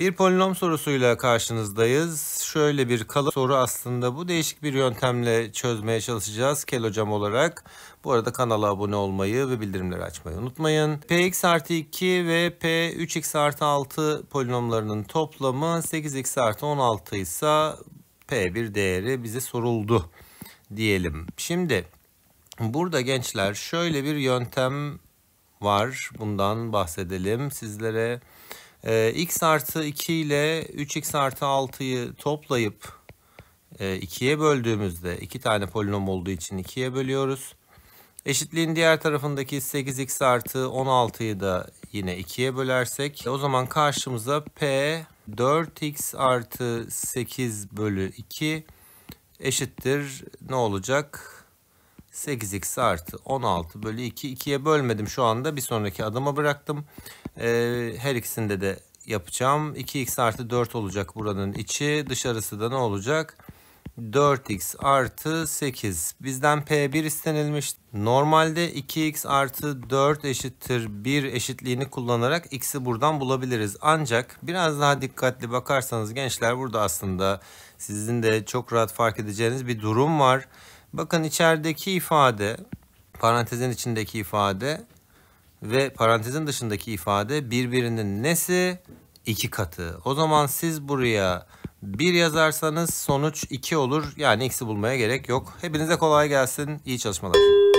Bir polinom sorusuyla karşınızdayız. Şöyle bir kalıp soru aslında bu değişik bir yöntemle çözmeye çalışacağız Kel Hocam olarak. Bu arada kanala abone olmayı ve bildirimleri açmayı unutmayın. Px artı 2 ve P3x artı 6 polinomlarının toplamı 8x artı 16 ise P1 değeri bize soruldu diyelim. Şimdi burada gençler şöyle bir yöntem var. Bundan bahsedelim sizlere. Sizlere ee, x artı 2 ile 3x artı 6'yı toplayıp 2'ye e, böldüğümüzde 2 tane polinom olduğu için 2'ye bölüyoruz. Eşitliğin diğer tarafındaki 8x artı 16'yı da yine 2'ye bölersek o zaman karşımıza p 4x artı 8 bölü 2 eşittir ne olacak? 8x artı 16 bölü 2. 2'ye bölmedim şu anda. Bir sonraki adıma bıraktım. Ee, her ikisinde de yapacağım. 2x artı 4 olacak buranın içi. Dışarısı da ne olacak? 4x artı 8. Bizden P1 istenilmiş. Normalde 2x artı 4 eşittir 1 eşitliğini kullanarak x'i buradan bulabiliriz. Ancak biraz daha dikkatli bakarsanız gençler burada aslında sizin de çok rahat fark edeceğiniz bir durum var. Bakın içerideki ifade, parantezin içindeki ifade ve parantezin dışındaki ifade birbirinin nesi? iki katı. O zaman siz buraya bir yazarsanız sonuç 2 olur. Yani x'i bulmaya gerek yok. Hepinize kolay gelsin. İyi çalışmalar.